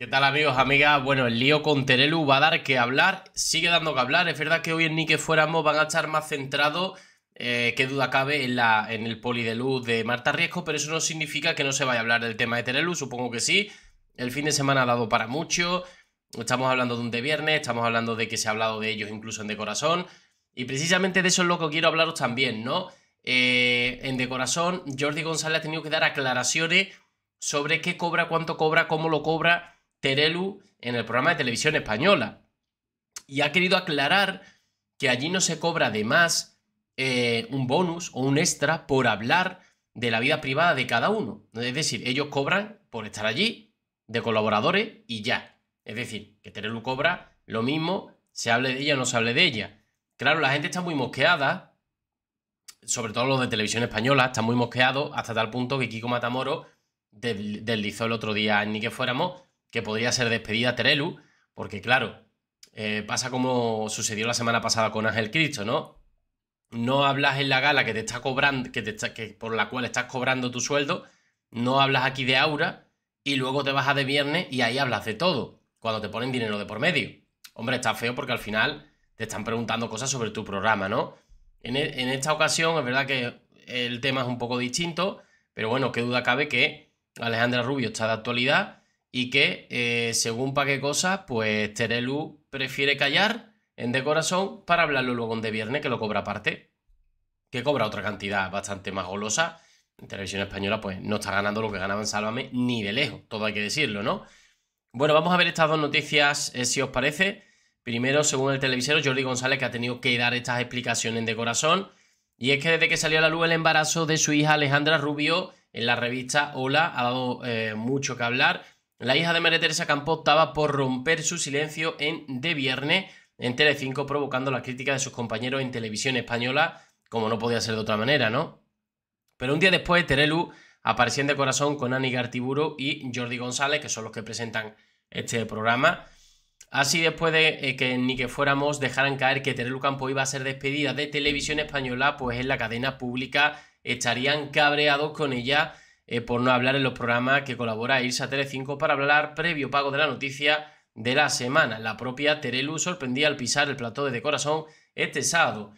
¿Qué tal amigos, amigas? Bueno, el lío con Terelu va a dar que hablar, sigue dando que hablar. Es verdad que hoy en Ni que fuéramos van a estar más centrados, eh, qué duda cabe, en, la, en el poli de luz de Marta Riesco, pero eso no significa que no se vaya a hablar del tema de Terelu, supongo que sí. El fin de semana ha dado para mucho, estamos hablando de un de viernes, estamos hablando de que se ha hablado de ellos incluso en De Corazón, y precisamente de eso es lo que quiero hablaros también, ¿no? Eh, en De Corazón, Jordi González ha tenido que dar aclaraciones sobre qué cobra, cuánto cobra, cómo lo cobra Terelu en el programa de televisión española. Y ha querido aclarar que allí no se cobra de más eh, un bonus o un extra por hablar de la vida privada de cada uno. Es decir, ellos cobran por estar allí, de colaboradores y ya. Es decir, que Terelu cobra lo mismo, se hable de ella o no se hable de ella. Claro, la gente está muy mosqueada, sobre todo los de televisión española, están muy mosqueados hasta tal punto que Kiko Matamoro deslizó el otro día, ni que fuéramos, que podría ser despedida Terelu, porque claro, eh, pasa como sucedió la semana pasada con Ángel Cristo, ¿no? No hablas en la gala que te está cobrando, que, te que por la cual estás cobrando tu sueldo, no hablas aquí de aura y luego te vas a de viernes y ahí hablas de todo, cuando te ponen dinero de por medio. Hombre, está feo porque al final te están preguntando cosas sobre tu programa, ¿no? en e, esta ocasión es verdad que el tema es un poco distinto, pero bueno, qué duda cabe que Alejandra Rubio está de actualidad y que, eh, según para qué cosas, pues Terelu prefiere callar en De Corazón para hablarlo luego en De Viernes, que lo cobra aparte, que cobra otra cantidad bastante más golosa. En televisión española, pues no está ganando lo que ganaba en Sálvame ni de lejos, todo hay que decirlo, ¿no? Bueno, vamos a ver estas dos noticias, eh, si os parece. Primero, según el televisero, Jordi González, que ha tenido que dar estas explicaciones de corazón. Y es que desde que salió a la luz el embarazo de su hija Alejandra Rubio en la revista Hola ha dado eh, mucho que hablar la hija de María Teresa Campo optaba por romper su silencio en De Viernes en Telecinco, provocando la crítica de sus compañeros en televisión española, como no podía ser de otra manera, ¿no? Pero un día después, Terelu apareciendo de corazón con Ani Gartiburu y Jordi González, que son los que presentan este programa. Así después de eh, que ni que fuéramos dejaran caer que Terelu Campo iba a ser despedida de televisión española, pues en la cadena pública estarían cabreados con ella eh, por no hablar en los programas que colabora Irsa Tele5 para hablar previo pago de la noticia de la semana. La propia Terelu sorprendía al pisar el plató de, de corazón este sábado.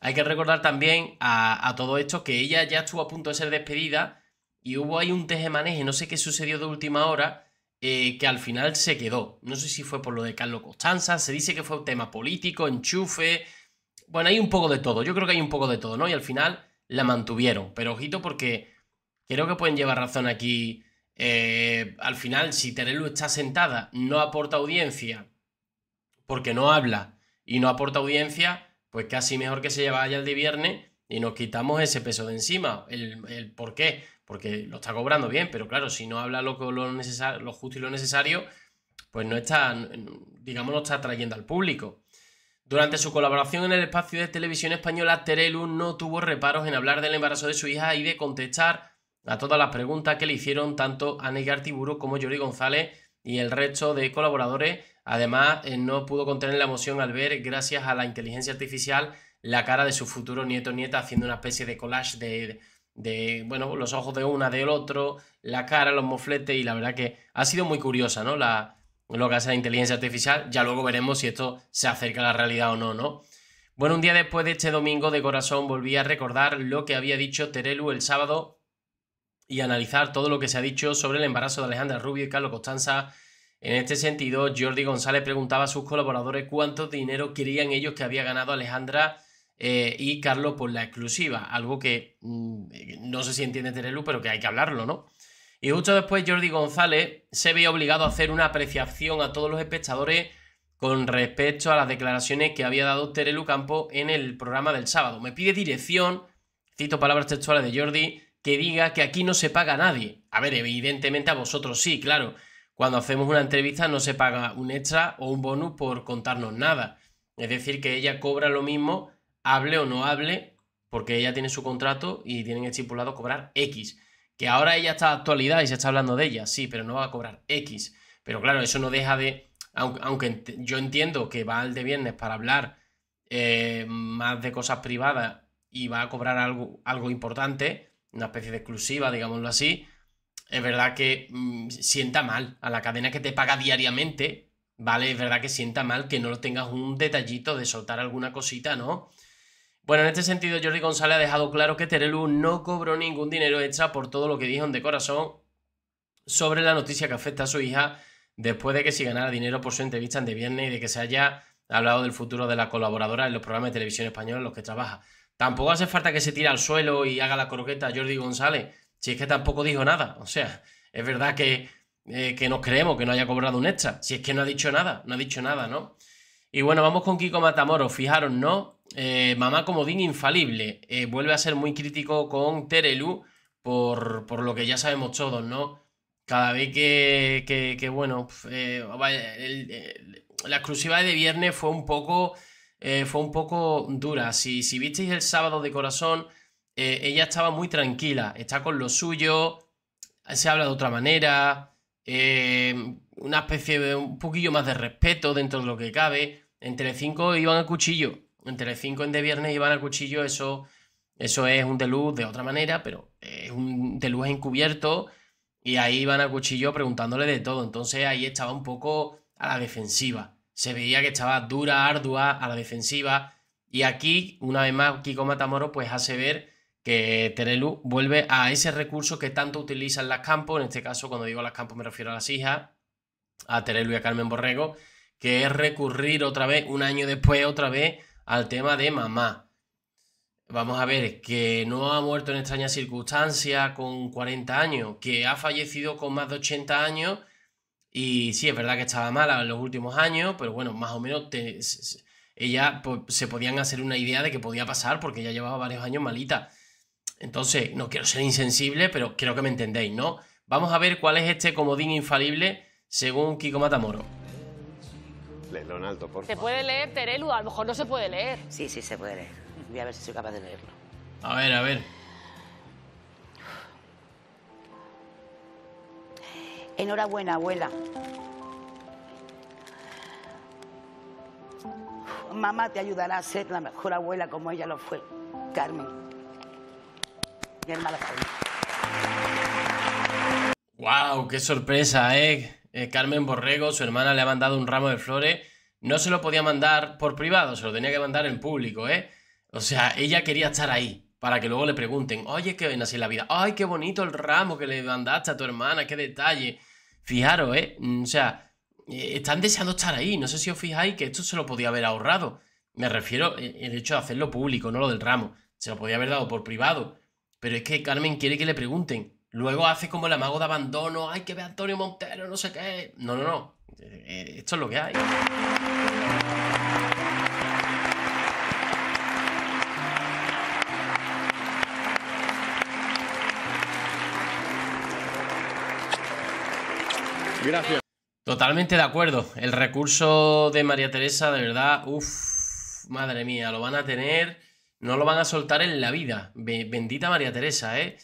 Hay que recordar también a, todo esto que ella ya estuvo a punto de ser despedida y hubo ahí un tejemaneje, no sé qué sucedió de última hora, eh, que al final se quedó. No sé si fue por lo de Carlos Costanza, se dice que fue un tema político, enchufe. Bueno, hay un poco de todo, yo creo que hay un poco de todo, ¿no? Y al final la mantuvieron. Pero ojito porque Creo que pueden llevar razón aquí. Eh, al final, si Terelu está sentada, no aporta audiencia, porque no habla y no aporta audiencia, pues casi mejor que se allá el de viernes y nos quitamos ese peso de encima. El, ¿Por qué? Porque lo está cobrando bien, pero claro, si no habla lo, lo, necesario, lo justo y lo necesario, pues no está, digamos, no está atrayendo al público. Durante su colaboración en el espacio de televisión española, Terelu no tuvo reparos en hablar del embarazo de su hija y de contestar a todas las preguntas que le hicieron tanto a Negar como Yori González y el resto de colaboradores. Además, eh, no pudo contener la emoción al ver, gracias a la inteligencia artificial, la cara de su futuro nieto nieta haciendo una especie de collage de, de bueno, los ojos de una, del otro, la cara, los mofletes y la verdad que ha sido muy curiosa, ¿no? La, lo que hace la inteligencia artificial. Ya luego veremos si esto se acerca a la realidad o no, ¿no? Bueno, un día después de este domingo de corazón volví a recordar lo que había dicho Terelu el sábado y analizar todo lo que se ha dicho sobre el embarazo de Alejandra Rubio y Carlos Costanza. En este sentido, Jordi González preguntaba a sus colaboradores cuánto dinero querían ellos que había ganado Alejandra eh, y Carlos por la exclusiva, algo que mm, no sé si entiende Terelu, pero que hay que hablarlo, ¿no? Y justo después Jordi González se ve obligado a hacer una apreciación a todos los espectadores con respecto a las declaraciones que había dado Terelu Campo en el programa del sábado. Me pide dirección, cito palabras textuales de Jordi, que diga que aquí no se paga a nadie. A ver, evidentemente a vosotros sí, claro. Cuando hacemos una entrevista no se paga un extra o un bonus por contarnos nada. Es decir, que ella cobra lo mismo, hable o no hable, porque ella tiene su contrato y tienen estipulado cobrar X. Que ahora ella está a actualidad y se está hablando de ella, sí, pero no va a cobrar X. Pero claro, eso no deja de. Aunque, yo entiendo que va al de viernes para hablar eh, más de cosas privadas y va a cobrar algo, algo importante, una especie de exclusiva, digámoslo así, es verdad que mm, sienta mal a la cadena que te paga diariamente, ¿vale? Es verdad que sienta mal que no lo tengas un detallito de soltar alguna cosita, ¿no? Bueno, en este sentido Jordi González ha dejado claro que Terelu no cobró ningún dinero extra por todo lo que dijo en De Corazón sobre la noticia que afecta a su hija después de que se ganara dinero por su entrevista en De Viernes y de que se haya hablado del futuro de la colaboradora en los programas de televisión español en los que trabaja. Tampoco hace falta que se tire al suelo y haga la croqueta Jordi González, si es que tampoco dijo nada. O sea, es verdad eh, que, nos creemos que no haya cobrado un extra, si es que no ha dicho nada, no ha dicho nada, ¿no? Y bueno, vamos con Kiko Matamoros, fijaros, ¿no? Eh, mamá Comodín infalible, eh, vuelve a ser muy crítico con Terelu por, lo que ya sabemos todos, ¿no? Cada vez que, que, bueno, la exclusiva de viernes fue un poco eh, fue un poco dura. Si, visteis el sábado de corazón, eh, ella estaba muy tranquila, está con lo suyo, se habla de otra manera, eh, una especie de un poquillo más de respeto dentro de lo que cabe. En 5 iban a cuchillo, en 5 en de viernes iban a cuchillo, eso, eso es un luz de otra manera, pero es un luz encubierto y ahí iban a cuchillo preguntándole de todo, entonces ahí estaba un poco a la defensiva se veía que estaba dura, ardua, a la defensiva. Y aquí, una vez más, Kiko Matamoro pues hace ver que Terelu vuelve a ese recurso que tanto utilizan las campos, en este caso cuando digo las campos me refiero a las hijas, a Terelu y a Carmen Borrego, que es recurrir otra vez, un año después otra vez, al tema de mamá. Vamos a ver, que no ha muerto en extrañas circunstancias con 40 años, que ha fallecido con más de 80 años y sí, es verdad que estaba mala en los últimos años, pero bueno, más o menos ella se podían hacer una idea de que podía pasar porque ya llevaba varios años malita. Entonces, no quiero ser insensible, pero creo que me entendéis, ¿no? Vamos a ver cuál es este comodín infalible según Kiko Matamoro. Léelo en por favor. Se puede leer, Terelu, a lo mejor no se puede leer. Sí, sí, se puede leer. Voy a ver si soy capaz de leerlo. A ver, a ver. Enhorabuena, abuela. Mamá te ayudará a ser la mejor abuela como ella lo fue, Carmen. Mi hermana ¡Wow! ¡Qué sorpresa, ¿eh? eh! Carmen Borrego, su hermana, le ha mandado un ramo de flores. No se lo podía mandar por privado, se lo tenía que mandar en público, ¿eh? O sea, ella quería estar ahí para que luego le pregunten, oye, qué ven así la vida, ay, qué bonito el ramo que le mandaste a tu hermana, qué detalle. Fijaros, ¿eh? Mm, o sea, eh, están deseando estar ahí. No sé si os fijáis que esto se lo podía haber ahorrado. Me refiero eh, el hecho de hacerlo público, no lo del ramo. Se lo podía haber dado por privado. Pero es que Carmen quiere que le pregunten. Luego hace como el amago de abandono. Hay que ver a Antonio Montero, no sé qué. No, no, no. Eh, esto es lo que hay. Totalmente de acuerdo. El recurso de María Teresa, de verdad, uff, madre mía, lo van a tener, no lo van a soltar en la vida. Bendita María Teresa, ¿eh?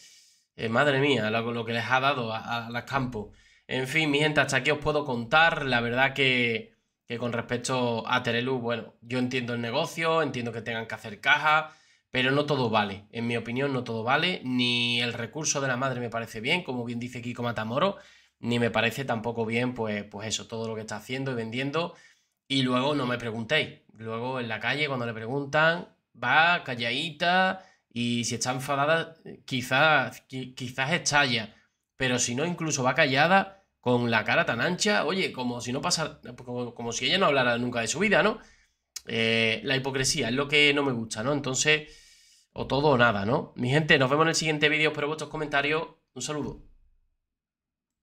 eh madre mía, lo, que les ha dado a, las campos. En fin, mientras aquí os puedo contar. La verdad que, que con respecto a Terelu, bueno, yo entiendo el negocio, entiendo que tengan que hacer caja, pero no todo vale. En mi opinión, no todo vale. Ni el recurso de la madre me parece bien, como bien dice Kiko Matamoro ni me parece tampoco bien, pues, pues eso, todo lo que está haciendo y vendiendo. Y luego no me preguntéis. Luego en la calle, cuando le preguntan, va calladita y si está enfadada, quizás, quizás estalla. Pero si no, incluso va callada con la cara tan ancha, oye, como si no pasara, como, si ella no hablara nunca de su vida, ¿no? Eh, la hipocresía es lo que no me gusta, ¿no? Entonces, o todo o nada, ¿no? Mi gente, nos vemos en el siguiente vídeo, espero vuestros comentarios. Un saludo.